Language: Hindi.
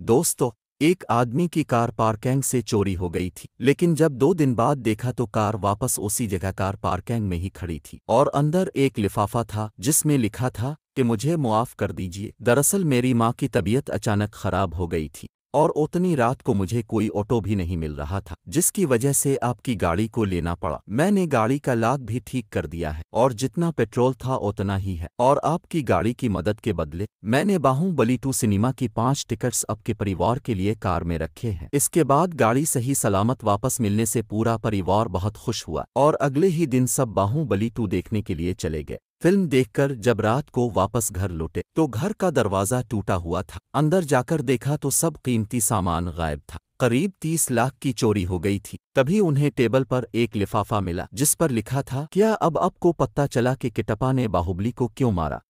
दोस्तों एक आदमी की कार पार्किंग से चोरी हो गई थी लेकिन जब दो दिन बाद देखा तो कार वापस उसी जगह कार पार्किंग में ही खड़ी थी और अंदर एक लिफाफा था जिसमें लिखा था कि मुझे मुआफ़ कर दीजिए दरअसल मेरी माँ की तबीयत अचानक खराब हो गई थी और उतनी रात को मुझे कोई ऑटो भी नहीं मिल रहा था जिसकी वजह से आपकी गाड़ी को लेना पड़ा मैंने गाड़ी का लाग भी ठीक कर दिया है और जितना पेट्रोल था उतना ही है और आपकी गाड़ी की मदद के बदले मैंने बाहुबली टू सिनेमा की पांच टिकट्स आपके परिवार के लिए कार में रखे हैं इसके बाद गाड़ी सही सलामत वापस मिलने से पूरा परिवार बहुत खुश हुआ और अगले ही दिन सब बाहुबली टू देखने के लिए चले गए फिल्म देखकर जब रात को वापस घर लौटे तो घर का दरवाज़ा टूटा हुआ था अंदर जाकर देखा तो सब कीमती सामान गायब था करीब तीस लाख की चोरी हो गई थी तभी उन्हें टेबल पर एक लिफाफा मिला जिस पर लिखा था क्या अब आपको पता चला कि किटपा ने बाहुबली को क्यों मारा